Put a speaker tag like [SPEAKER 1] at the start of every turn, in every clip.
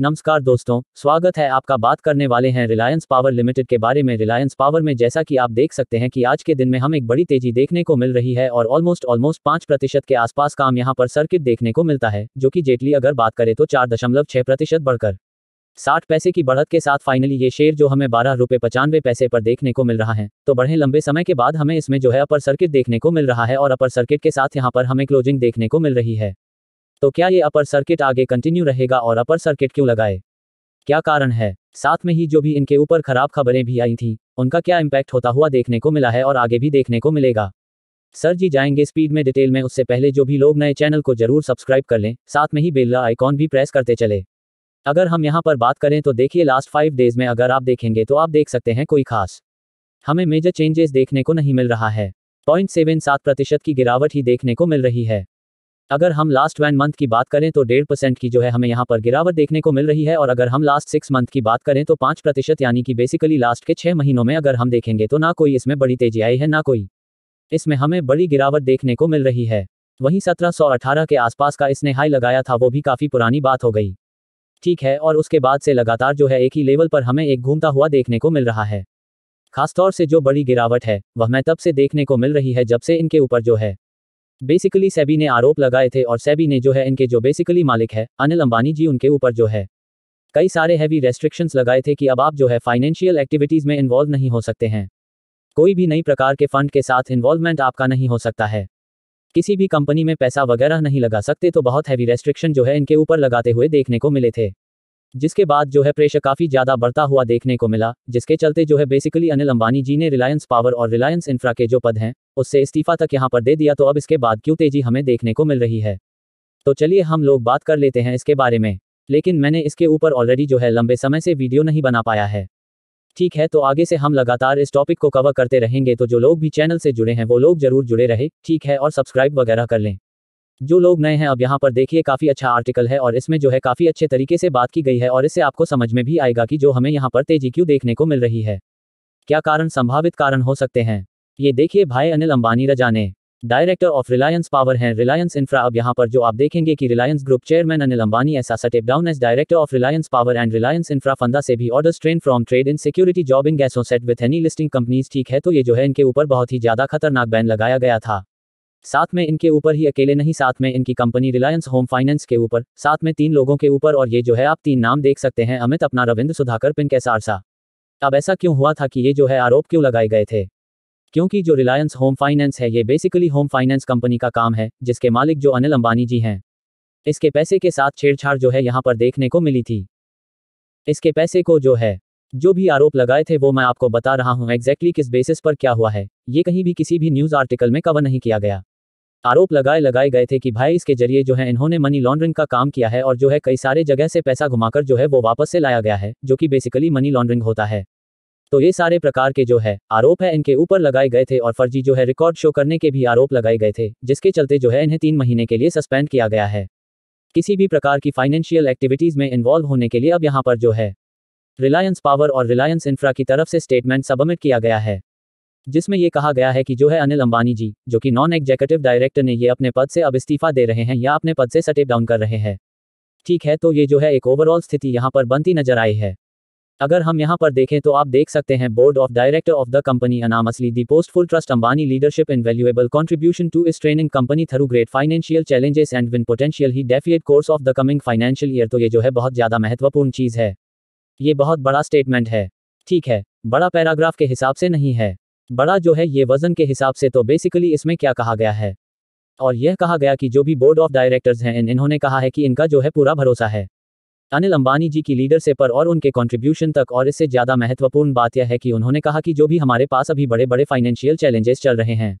[SPEAKER 1] नमस्कार दोस्तों स्वागत है आपका बात करने वाले हैं रिलायंस पावर लिमिटेड के बारे में रिलायंस पावर में जैसा कि आप देख सकते हैं कि आज के दिन में हम एक बड़ी तेजी देखने को मिल रही है और ऑलमोस्ट ऑलमोस्ट पांच प्रतिशत के आसपास काम यहां पर सर्किट देखने को मिलता है जो कि जेटली अगर बात करें तो चार दशमलव छह प्रतिशत बढ़कर साठ पैसे की बढ़त के साथ फाइनली ये शेयर जो हमें बारह रुपये पचानवे पैसे पर देखने को मिल रहा है तो बढ़े लंबे समय के बाद हमें इसमें जो है अपर सर्किट देखने को मिल रहा है और अपर सर्किट के साथ यहाँ पर हमें क्लोजिंग देखने को मिल रही है तो क्या ये अपर सर्किट आगे कंटिन्यू रहेगा और अपर सर्किट क्यों लगाए क्या कारण है साथ में ही जो भी इनके ऊपर खराब खबरें भी आई थी उनका क्या इम्पैक्ट होता हुआ देखने को मिला है और आगे भी देखने को मिलेगा सर जी जाएंगे स्पीड में डिटेल में उससे पहले जो भी लोग नए चैनल को जरूर सब्सक्राइब कर लें साथ में ही बेल आइकॉन भी प्रेस करते चले अगर हम यहाँ पर बात करें तो देखिए लास्ट फाइव डेज में अगर आप देखेंगे तो आप देख सकते हैं कोई खास हमें मेजर चेंजेस देखने को नहीं मिल रहा है पॉइंट सेवन सात प्रतिशत की गिरावट ही देखने को मिल रही है अगर हम लास्ट वन मंथ की बात करें तो डेढ़ परसेंट की जो है हमें यहाँ पर गिरावट देखने को मिल रही है और अगर हम लास्ट सिक्स मंथ की बात करें तो पाँच प्रतिशत यानी कि बेसिकली लास्ट के छः महीनों में अगर हम देखेंगे तो ना कोई इसमें बड़ी तेजी आई है ना कोई इसमें हमें बड़ी गिरावट देखने को मिल रही है वहीं सत्रह के आसपास का इसने हाई लगाया था वो भी काफ़ी पुरानी बात हो गई ठीक है और उसके बाद से लगातार जो है एक ही लेवल पर हमें एक घूमता हुआ देखने को मिल रहा है खासतौर से जो बड़ी गिरावट है वह मैं तब से देखने को मिल रही है जब से इनके ऊपर जो है बेसिकली सेबी ने आरोप लगाए थे और सेबी ने जो है इनके जो बेसिकली मालिक है अनिल अंबानी जी उनके ऊपर जो है कई सारे हैवी रेस्ट्रिक्शंस लगाए थे कि अब आप जो है फाइनेंशियल एक्टिविटीज़ में इन्वॉल्व नहीं हो सकते हैं कोई भी नई प्रकार के फंड के साथ इन्वॉल्वमेंट आपका नहीं हो सकता है किसी भी कंपनी में पैसा वगैरह नहीं लगा सकते तो बहुत हैवी रेस्ट्रिक्शन जो है इनके ऊपर लगाते हुए देखने को मिले थे जिसके बाद जो है प्रेशर काफी ज्यादा बढ़ता हुआ देखने को मिला जिसके चलते जो है बेसिकली अनिल अंबानी जी ने रिलायंस पावर और रिलायंस इंफ्रा के जो पद हैं उससे इस्तीफा तक यहाँ पर दे दिया तो अब इसके बाद क्यों तेजी हमें देखने को मिल रही है तो चलिए हम लोग बात कर लेते हैं इसके बारे में लेकिन मैंने इसके ऊपर ऑलरेडी जो है लंबे समय से वीडियो नहीं बना पाया है ठीक है तो आगे से हम लगातार इस टॉपिक को कवर करते रहेंगे तो जो लोग भी चैनल से जुड़े हैं वो लोग जरूर जुड़े रहे ठीक है और सब्सक्राइब वगैरह कर लें जो लोग नए हैं अब यहाँ पर देखिए काफ़ी अच्छा आर्टिकल है और इसमें जो है काफ़ी अच्छे तरीके से बात की गई है और इससे आपको समझ में भी आएगा कि जो हमें यहाँ पर तेजी क्यों देखने को मिल रही है क्या कारण संभावित कारण हो सकते हैं ये देखिए भाई अनिल अंबानी रजाने डायरेक्टर ऑफ रिलायंस पावर हैं रिलायंस इंफ्रा अब यहाँ पर जो आप देखेंगे कि रिलायंस ग्रुप चेयरमैन अनिल अंबानी ऐसा step down as director of Reliance power and Reliance infra फंदा से भी order train from trade in security job in गैसो set with any listing companies ठीक है तो ये जो है इनके ऊपर बहुत ही ज्यादा खतरनाक बैन लगाया गया था साथ में इनके ऊपर ही अकेले नहीं साथ में इनकी कंपनी रिलायंस होम फाइनेंस के ऊपर साथ में तीन लोगों के ऊपर और ये जो है आप तीन नाम देख सकते हैं अमित अपना रविंद्र सुधाकर पिन कैसारसा अब ऐसा क्यों हुआ था कि ये जो है आरोप क्यों लगाए गए थे क्योंकि जो रिलायंस होम फाइनेंस है ये बेसिकली होम फाइनेंस कंपनी का काम है जिसके मालिक जो अनिल अंबानी जी हैं इसके पैसे के साथ छेड़छाड़ जो है यहाँ पर देखने को मिली थी इसके पैसे को जो है जो भी आरोप लगाए थे वो मैं आपको बता रहा हूँ एग्जैक्टली किस बेसिस पर क्या हुआ है ये कहीं भी किसी भी न्यूज़ आर्टिकल में कवर नहीं किया गया आरोप लगाए लगाए गए थे कि भाई इसके जरिए जो है इन्होंने मनी लॉन्ड्रिंग का काम किया है और जो है कई सारे जगह से पैसा घुमाकर जो है वो वापस से लाया गया है जो कि बेसिकली मनी लॉन्ड्रिंग होता है तो ये सारे प्रकार के जो है आरोप है इनके ऊपर लगाए गए थे और फर्जी जो है रिकॉर्ड शो करने के भी आरोप लगाए गए थे जिसके चलते जो है इन्हें तीन महीने के लिए सस्पेंड किया गया है किसी भी प्रकार की फाइनेंशियल एक्टिविटीज में इन्वॉल्व होने के लिए अब यहाँ पर जो है रिलायंस पावर और रिलायंस इंफ्रा की तरफ से स्टेटमेंट सबमिट किया गया है जिसमें ये कहा गया है कि जो है अनिल अंबानी जी जो कि नॉन एग्जीक्यूटिव डायरेक्टर ने ये अपने पद से अब इस्तीफा दे रहे हैं या अपने पद से सटेप डाउन कर रहे हैं ठीक है तो ये जो है एक ओवरऑल स्थिति यहाँ पर बनती नजर आई है अगर हम यहाँ पर देखें तो आप देख सकते हैं board of director of the company unanimously the पोस्टफुल trust Ambani leadership in valuable contribution to is training company through great financial challenges and win potential he definite course of the coming financial year तो ये जो है बहुत ज्यादा महत्वपूर्ण चीज है ये बहुत बड़ा स्टेटमेंट है ठीक है बड़ा पैराग्राफ के हिसाब से नहीं है बड़ा जो है ये वजन के हिसाब से तो बेसिकली इसमें क्या कहा गया है और यह कहा गया कि जो भी बोर्ड ऑफ डायरेक्टर्स हैं इन्होंने कहा है कि इनका जो है पूरा भरोसा है अनिल अंबानी जी की लीडर से पर और उनके कंट्रीब्यूशन तक और इससे ज्यादा महत्वपूर्ण बात यह है कि उन्होंने कहा कि जो भी हमारे पास अभी बड़े बड़े फाइनेंशियल चैलेंजेस चल रहे हैं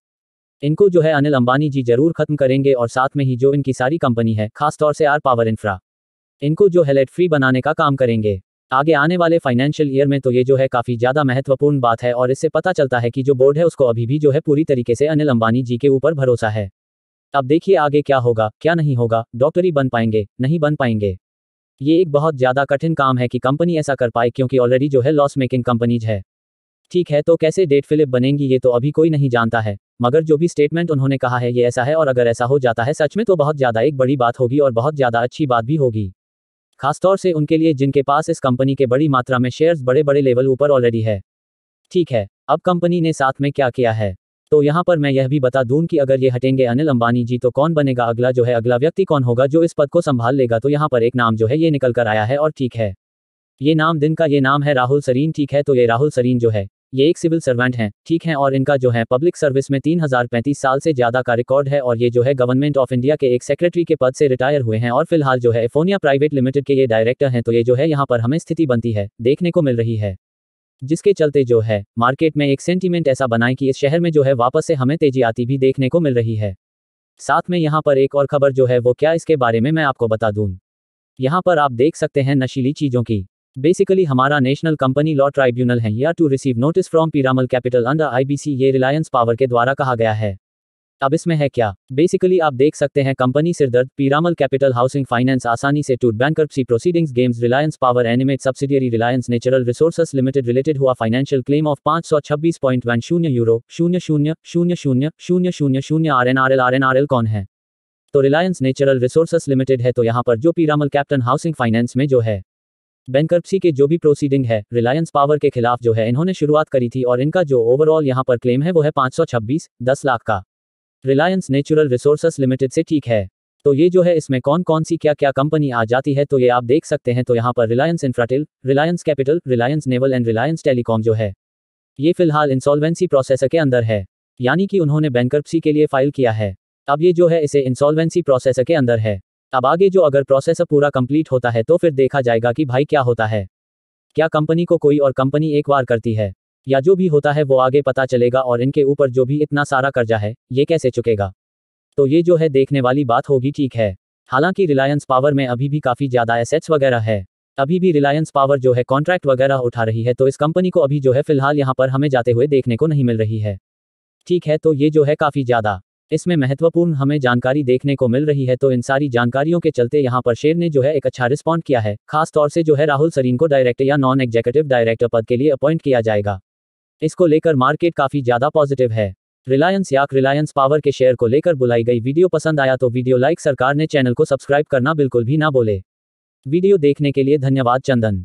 [SPEAKER 1] इनको जो है अनिल अंबानी जी जरूर खत्म करेंगे और साथ में ही जो इनकी सारी कंपनी है खासतौर से आर पावर इंफ्रा इनको जो है लेट फ्री बनाने का काम करेंगे आगे आने वाले फाइनेंशियल ईयर में तो ये जो है काफी ज्यादा महत्वपूर्ण बात है और इससे पता चलता है कि जो बोर्ड है उसको अभी भी जो है पूरी तरीके से अनिल अंबानी जी के ऊपर भरोसा है अब देखिए आगे क्या होगा क्या नहीं होगा डॉक्टर ही बन पाएंगे नहीं बन पाएंगे ये एक बहुत ज़्यादा कठिन काम है कि कंपनी ऐसा कर पाए क्योंकि ऑलरेडी जो है लॉस मेकिंग कंपनीज है ठीक है तो कैसे डेट फिलिप बनेंगी ये तो अभी कोई नहीं जानता है मगर जो भी स्टेटमेंट उन्होंने कहा है ये ऐसा है और अगर ऐसा हो जाता है सच में तो बहुत ज़्यादा एक बड़ी बात होगी और बहुत ज़्यादा अच्छी बात भी होगी खासतौर से उनके लिए जिनके पास इस कंपनी के बड़ी मात्रा में शेयर्स बड़े बड़े लेवल ऊपर ऑलरेडी है ठीक है अब कंपनी ने साथ में क्या किया है तो यहाँ पर मैं यह भी बता दूं कि अगर ये हटेंगे अनिल अंबानी जी तो कौन बनेगा अगला जो है अगला व्यक्ति कौन होगा जो इस पद को संभाल लेगा तो यहाँ पर एक नाम जो है ये निकल कर आया है और ठीक है ये नाम दिन का ये नाम है राहुल सरीन ठीक है तो ये राहुल सरीन जो है ये एक सिविल सर्वेंट हैं ठीक है और इनका जो है पब्लिक सर्विस में तीन हजार पैंतीस साल से ज्यादा का रिकॉर्ड है और ये जो है गवर्नमेंट ऑफ इंडिया के एक सेक्रेटरी के पद से रिटायर हुए हैं और फिलहाल जो है एफोनिया प्राइवेट लिमिटेड के ये डायरेक्टर हैं तो ये जो है यहाँ पर हमें स्थिति बनती है देखने को मिल रही है जिसके चलते जो है मार्केट में एक सेंटीमेंट ऐसा बनाए कि इस शहर में जो है वापस से हमें तेजी आती भी देखने को मिल रही है साथ में यहाँ पर एक और खबर जो है वो क्या इसके बारे में मैं आपको बता दूँ यहाँ पर आप देख सकते हैं नशीली चीज़ों की बेसिकली हमारा नेशनल कंपनी लॉ ट्राइब्यूनल है या to receive notice from Piramal capital under IBC ये रिलायंस पावर के द्वारा कहा गया है अब इसमें है क्या बेसिकली आप देख सकते हैं कंपनी सिरदर्द पीरामल कैपिटल हाउसिंग फाइनेंस आसानी से टूट bankruptcy proceedings games Reliance power एनिमेट subsidiary Reliance natural resources limited related हुआ फाइनेंशियल क्लेम ऑफ पांच सौ छब्बीस पॉइंट वन शून्य यूरो शून्य शून्य शून्य शून्य शून्य शून्य शून्य R N R L R N R L कौन है तो रिलायंस नेचुरल रिसोर्सेस लिमिटेड है तो यहाँ पर जो पीरामल कैप्टन हाउसिंग फाइनेंस में जो है बैंकरप्सी के जो भी प्रोसीडिंग है रिलायंस पावर के खिलाफ जो है इन्होंने शुरुआत करी थी और इनका जो ओवरऑल यहाँ पर क्लेम है वो है पाँच सौ छब्बीस दस लाख का रिलायंस नेचुरल रिसोर्सेस लिमिटेड से ठीक है तो ये जो है इसमें कौन कौन सी क्या क्या कंपनी आ जाती है तो ये आप देख सकते हैं तो यहाँ पर Reliance Infratel Reliance capital Reliance naval and Reliance telecom जो है ये फिलहाल इंसॉल्वेंसी प्रोसेसर के अंदर है यानी कि उन्होंने बैंकरप्सी के लिए फाइल किया है अब ये जो है इसे इंसॉल्वेंसी प्रोसेसर के अंदर है अब आगे जो अगर प्रोसेसर पूरा कंप्लीट होता है तो फिर देखा जाएगा कि भाई क्या होता है क्या कंपनी को कोई और कंपनी एक बार करती है या जो भी होता है वो आगे पता चलेगा और इनके ऊपर जो भी इतना सारा कर्जा है ये कैसे चुकेगा तो ये जो है देखने वाली बात होगी ठीक है हालांकि रिलायंस पावर में अभी भी काफ़ी ज़्यादा एसेट्स वगैरह है अभी भी रिलायंस पावर जो है कॉन्ट्रैक्ट वगैरह उठा रही है तो इस कंपनी को अभी जो है फिलहाल यहाँ पर हमें जाते हुए देखने को नहीं मिल रही है ठीक है तो ये जो है काफ़ी ज़्यादा इसमें महत्वपूर्ण हमें जानकारी देखने को मिल रही है तो इन सारी जानकारियों के चलते यहाँ पर शेर ने जो है एक अच्छा रिस्पॉन्ड किया है खासतौर से जो है राहुल सरीन को डायरेक्टर या नॉन एग्जीक्यूटिव डायरेक्टर पद के लिए अपॉइंट किया जाएगा तो इसको लेकर मार्केट काफी ज्यादा पॉजिटिव है रिलायंस याक रिलायंस पावर के शेयर को लेकर बुलाई गई वीडियो पसंद आया तो वीडियो लाइक सरकार ने चैनल को सब्सक्राइब करना बिल्कुल भी ना बोले वीडियो देखने के लिए धन्यवाद चंदन